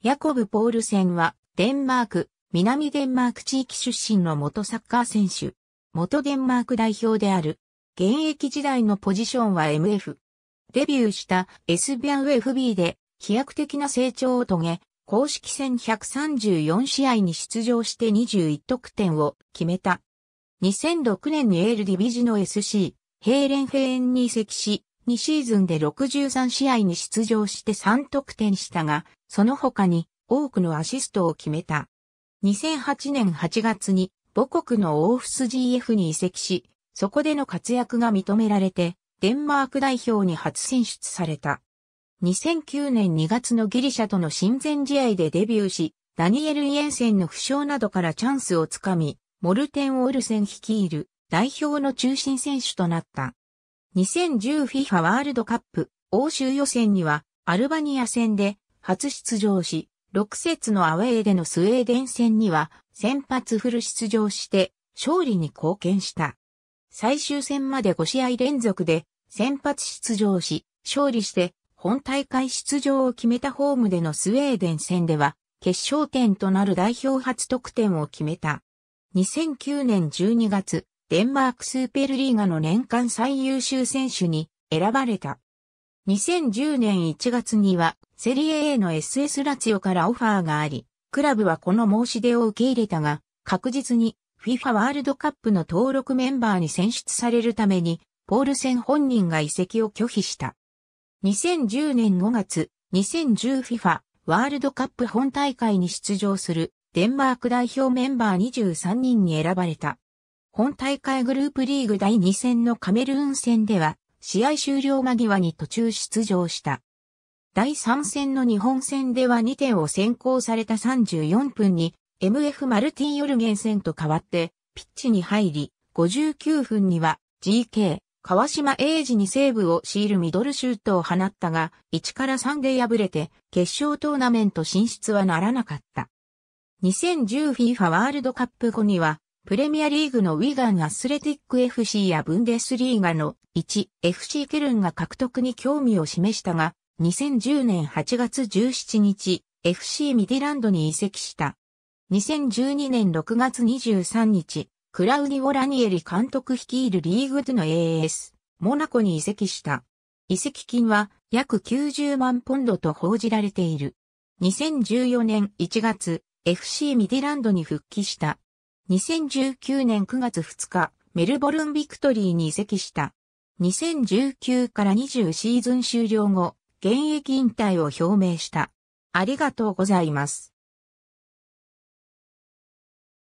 ヤコブ・ポールセンは、デンマーク、南デンマーク地域出身の元サッカー選手、元デンマーク代表である。現役時代のポジションは MF。デビューした SBFB で飛躍的な成長を遂げ、公式戦134試合に出場して21得点を決めた。2006年にエールディビジの SC、ヘーレンヘイエンに移籍し、2シーズンで63試合に出場して3得点したが、その他に多くのアシストを決めた。2008年8月に母国のオーフス GF に移籍し、そこでの活躍が認められて、デンマーク代表に初選出された。2009年2月のギリシャとの親善試合でデビューし、ダニエル・イエンセンの負傷などからチャンスをつかみ、モルテン・オルセン率いる代表の中心選手となった。2010FIFA ワールドカップ欧州予選にはアルバニア戦で初出場し、6節のアウェーでのスウェーデン戦には先発フル出場して勝利に貢献した。最終戦まで5試合連続で先発出場し、勝利して本大会出場を決めたホームでのスウェーデン戦では決勝点となる代表初得点を決めた。2009年12月、デンマークスーペルリーガの年間最優秀選手に選ばれた。2010年1月にはセリエ A の SS ラツヨオからオファーがあり、クラブはこの申し出を受け入れたが、確実に FIFA ワールドカップの登録メンバーに選出されるために、ポールセン本人が移籍を拒否した。2010年5月、2010FIFA ワールドカップ本大会に出場するデンマーク代表メンバー23人に選ばれた。本大会グループリーグ第2戦のカメルーン戦では、試合終了間際に途中出場した。第3戦の日本戦では2点を先行された34分に、MF マルティ・ン・ヨルゲン戦と変わって、ピッチに入り、59分には GK、川島英二にセーブを強いるミドルシュートを放ったが、1から3で敗れて、決勝トーナメント進出はならなかった。2010FIFA ワールドカップ後には、プレミアリーグのウィガンアスレティック FC やブンデスリーガの 1FC ケルンが獲得に興味を示したが、2010年8月17日、FC ミディランドに移籍した。2012年6月23日、クラウディオ・ラニエリ監督率いるリーグ2の AAS、モナコに移籍した。移籍金は約90万ポンドと報じられている。2014年1月、FC ミディランドに復帰した。2019年9月2日、メルボルンビクトリーに移籍した。2019から20シーズン終了後、現役引退を表明した。ありがとうございます。